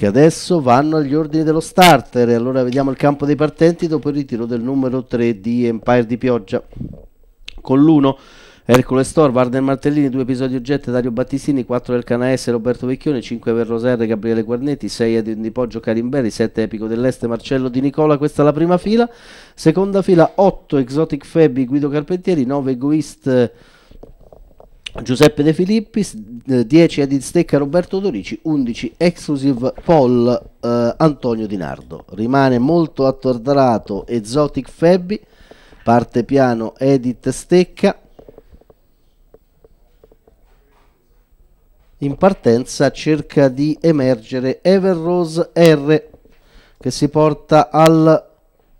che adesso vanno agli ordini dello starter. e Allora vediamo il campo dei partenti dopo il ritiro del numero 3 di Empire di Pioggia. Con l'1 Ercole Stor, Varden Martellini, 2 episodi oggetti, Dario Battistini, 4 del Canaes, Roberto Vecchione, 5 per Roserre, Gabriele Guarnetti, 6 Edin di Poggio, Carimberi, 7 Epico dell'Est, Marcello Di Nicola, questa è la prima fila, seconda fila 8 Exotic Febbi, Guido Carpentieri, 9 Egoist... Giuseppe De Filippis, 10 eh, Edith Stecca Roberto Dorici, 11 Exclusive Paul eh, Antonio Di Nardo. Rimane molto attordato Exotic Febbi, parte piano Edith Stecca. In partenza cerca di emergere Ever Rose R che si porta al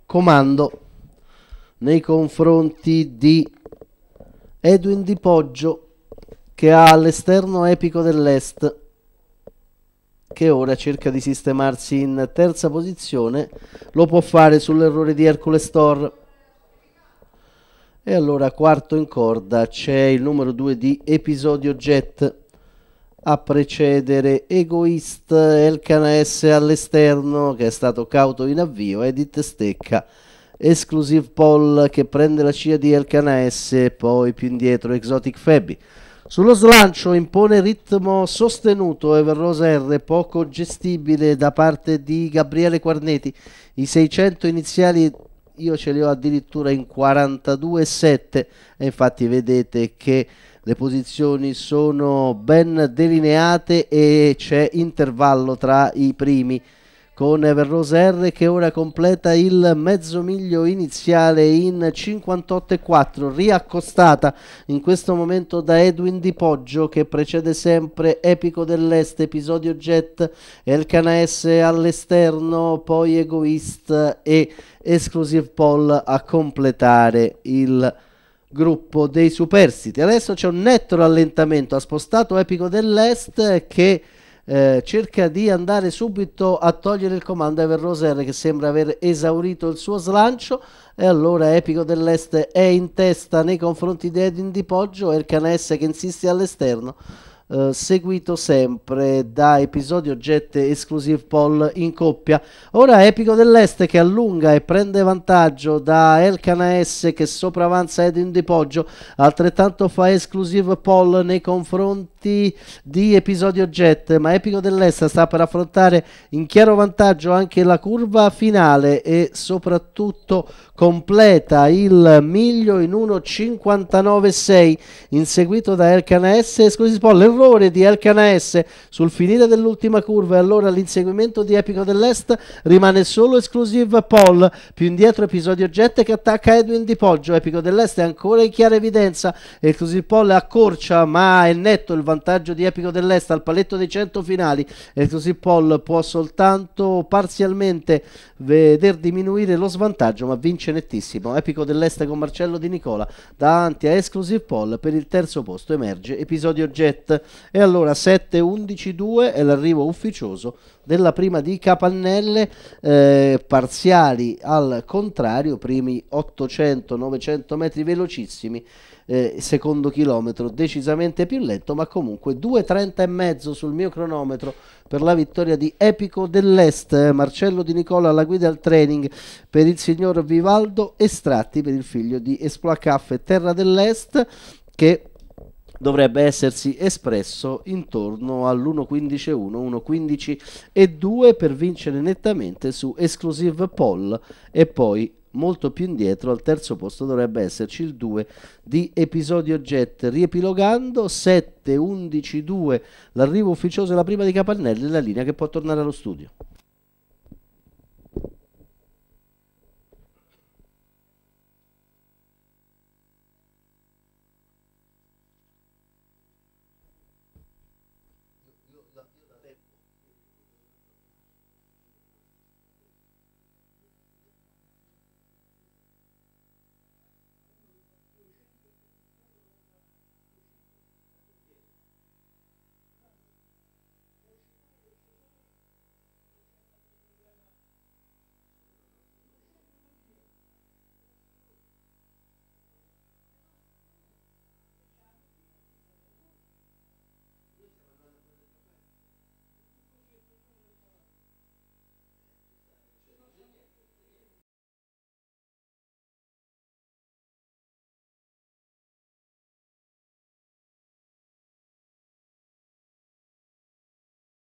comando nei confronti di Edwin Di Poggio che ha all'esterno epico dell'est che ora cerca di sistemarsi in terza posizione lo può fare sull'errore di Hercules Store e allora quarto in corda c'è il numero 2 di Episodio Jet a precedere Egoist Elcana S all'esterno che è stato cauto in avvio Edith Stecca Exclusive Paul che prende la scia di Elcana S poi più indietro Exotic Fabby sullo slancio impone ritmo sostenuto Everrose R, poco gestibile da parte di Gabriele Quarneti. I 600 iniziali io ce li ho addirittura in 42,7 e infatti vedete che le posizioni sono ben delineate e c'è intervallo tra i primi con Verroser che ora completa il mezzo miglio iniziale in 58,4 riaccostata in questo momento da Edwin Di Poggio che precede sempre Epico dell'Est, Episodio Jet El S all'esterno poi Egoist e Exclusive Paul a completare il gruppo dei superstiti adesso c'è un netto rallentamento ha spostato Epico dell'Est che eh, cerca di andare subito a togliere il comando a Verroser che sembra aver esaurito il suo slancio e allora Epico dell'Est è in testa nei confronti di Edin Di Poggio e il Canesse che insiste all'esterno Uh, seguito sempre da episodi oggetti esclusive poll in coppia. Ora Epico dell'Est che allunga e prende vantaggio da Elcana S che sopravanza Edin Di Poggio, altrettanto fa esclusive poll nei confronti punti di episodio jet, ma Epico dell'Est sta per affrontare in chiaro vantaggio anche la curva finale e soprattutto completa il miglio in 1.59.6 inseguito da Elcana S. Scusi Spol, l'errore di Elcana S sul finire dell'ultima curva e allora l'inseguimento di Epico dell'Est rimane solo esclusive Paul, più indietro episodio jet che attacca Edwin Di Poggio, Epico dell'Est è ancora in chiara evidenza, esclusive Paul accorcia ma è netto il vantaggio vantaggio di Epico dell'Est al paletto dei 100 finali e così Paul può soltanto parzialmente veder diminuire lo svantaggio ma vince nettissimo. Epico dell'Est con Marcello Di Nicola davanti a Exclusive Paul per il terzo posto emerge episodio Jet e allora 7-11-2 è l'arrivo ufficioso della prima di Capannelle, eh, parziali al contrario, primi 800-900 metri velocissimi, eh, secondo chilometro decisamente più lento, ma comunque 2.30 e mezzo sul mio cronometro per la vittoria di Epico dell'Est, eh, Marcello Di Nicola alla guida al training per il signor Vivaldo Estratti, per il figlio di Esploacaf Terra dell'Est, che dovrebbe essersi espresso intorno all'1.15.1, 1.15.2 per vincere nettamente su Exclusive Poll e poi molto più indietro al terzo posto dovrebbe esserci il 2 di episodio jet riepilogando 7 11 2 l'arrivo ufficioso e la prima di Capannelli la linea che può tornare allo studio